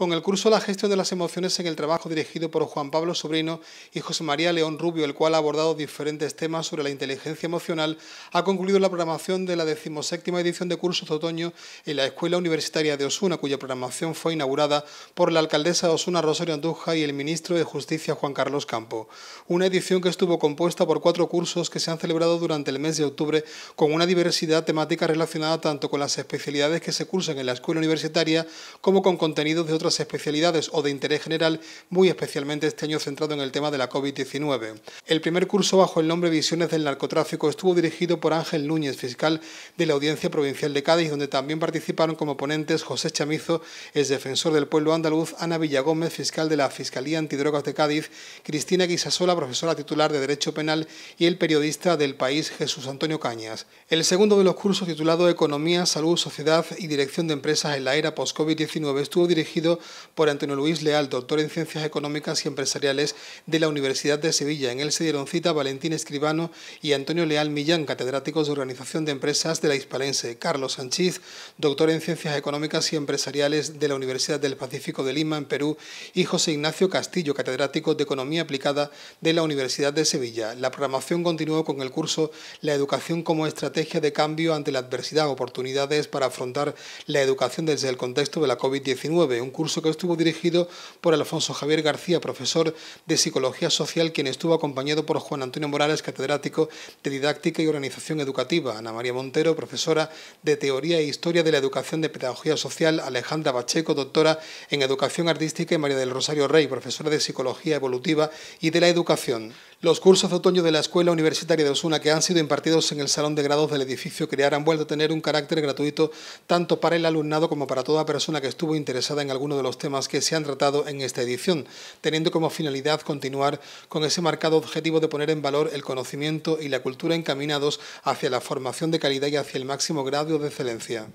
con el curso La gestión de las emociones en el trabajo dirigido por Juan Pablo Sobrino y José María León Rubio, el cual ha abordado diferentes temas sobre la inteligencia emocional, ha concluido la programación de la decimoséptima edición de cursos de otoño en la Escuela Universitaria de Osuna, cuya programación fue inaugurada por la alcaldesa de Osuna Rosario Anduja y el ministro de Justicia Juan Carlos Campo. Una edición que estuvo compuesta por cuatro cursos que se han celebrado durante el mes de octubre con una diversidad temática relacionada tanto con las especialidades que se cursan en la escuela universitaria como con contenidos de otras especialidades o de interés general, muy especialmente este año centrado en el tema de la COVID-19. El primer curso bajo el nombre Visiones del Narcotráfico estuvo dirigido por Ángel Núñez, fiscal de la Audiencia Provincial de Cádiz, donde también participaron como ponentes José Chamizo, el defensor del pueblo andaluz, Ana Villagómez, fiscal de la Fiscalía Antidrogas de Cádiz, Cristina Guisasola, profesora titular de Derecho Penal, y el periodista del país Jesús Antonio Cañas. El segundo de los cursos titulado Economía, Salud, Sociedad y Dirección de Empresas en la era post-COVID-19 estuvo dirigido por Antonio Luis Leal, doctor en Ciencias Económicas y Empresariales de la Universidad de Sevilla. En él se dieron cita Valentín Escribano y Antonio Leal Millán, catedráticos de Organización de Empresas de la Hispalense. Carlos Sánchez, doctor en Ciencias Económicas y Empresariales de la Universidad del Pacífico de Lima, en Perú, y José Ignacio Castillo, catedrático de Economía Aplicada de la Universidad de Sevilla. La programación continuó con el curso La Educación como Estrategia de Cambio ante la Adversidad, oportunidades para afrontar la educación desde el contexto de la COVID-19, un curso que estuvo dirigido por Alfonso Javier García, profesor de Psicología Social, quien estuvo acompañado por Juan Antonio Morales, catedrático de Didáctica y Organización Educativa, Ana María Montero, profesora de Teoría e Historia de la Educación de Pedagogía Social, Alejandra Pacheco, doctora en Educación Artística, y María del Rosario Rey, profesora de Psicología Evolutiva y de la Educación. Los cursos de otoño de la Escuela Universitaria de Osuna que han sido impartidos en el Salón de Grados del edificio CREAR han vuelto a tener un carácter gratuito tanto para el alumnado como para toda persona que estuvo interesada en alguno de los temas que se han tratado en esta edición, teniendo como finalidad continuar con ese marcado objetivo de poner en valor el conocimiento y la cultura encaminados hacia la formación de calidad y hacia el máximo grado de excelencia.